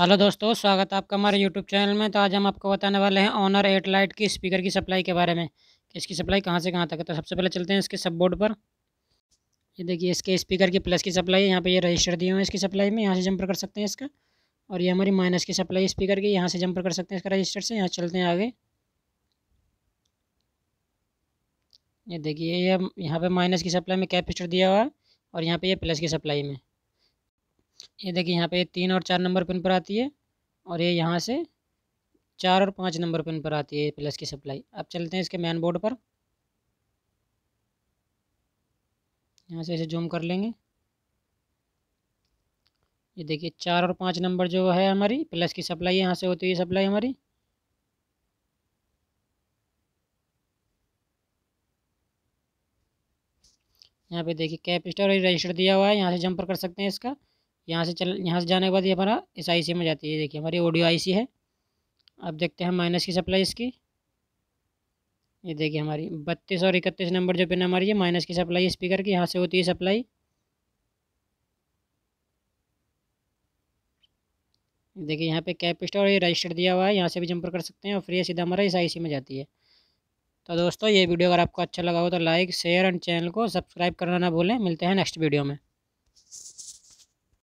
hello दोस्तों स्वागत है आपका हमारे यूट्यूब चैनल में तो आज हम आपको बताने वाले हैं ऑनर एट लाइट की स्पीकर की सप्लाई के बारे में कि इसकी सप्लाई कहाँ से कहाँ तक है तो सबसे पहले चलते हैं इसके सब बोर्ड पर ये देखिए इसके स्पीकर की प्लस की सप्लाई यहां यहाँ पे ये रजिस्टर दिए हुए हैं इसकी सप्लाई में यहाँ से जंपर कर सकते हैं इसका और ये हमारी माइनस की सप्लाई स्पीकर की यहाँ से जंपर कर सकते हैं इसका रजिस्टर से यहाँ चलते हैं आगे ये देखिए ये यहाँ पर माइनस की सप्लाई में कैपेसिटर दिया हुआ है और यहाँ पर ये प्लस की सप्लाई में ये देखिए यहाँ पे तीन और चार नंबर पिन पर आती है और ये यहाँ से चार और पाँच नंबर पिन पर आती है प्लस की सप्लाई अब चलते हैं इसके मैन बोर्ड पर यहाँ से इसे जूम कर लेंगे ये देखिए चार और पाँच नंबर जो है हमारी प्लस की सप्लाई यहाँ से होती है सप्लाई हमारी यहाँ पे देखिए कैप स्टोर और रजिस्टर दिया हुआ है यहाँ से जंपर कर सकते हैं इसका यहाँ से चल यहाँ से जाने के बाद ये हमारा इस आईसी में जाती है देखिए हमारी ऑडियो आईसी है अब देखते हैं माइनस की सप्लाई इसकी ये देखिए हमारी बत्तीस और इकतीस नंबर जो पिन हमारी है माइनस की सप्लाई स्पीकर की यहाँ से होती है सप्लाई देखिए यहाँ पे कैप स्टोर ये रजिस्टर दिया हुआ है यहाँ से भी जंपर कर सकते हैं और फ्री है सीधा हमारा इस आईसी में जाती है तो दोस्तों ये वीडियो अगर आपको अच्छा लगा हो तो लाइक शेयर एंड चैनल को सब्सक्राइब करना ना भूलें मिलते हैं नेक्स्ट वीडियो में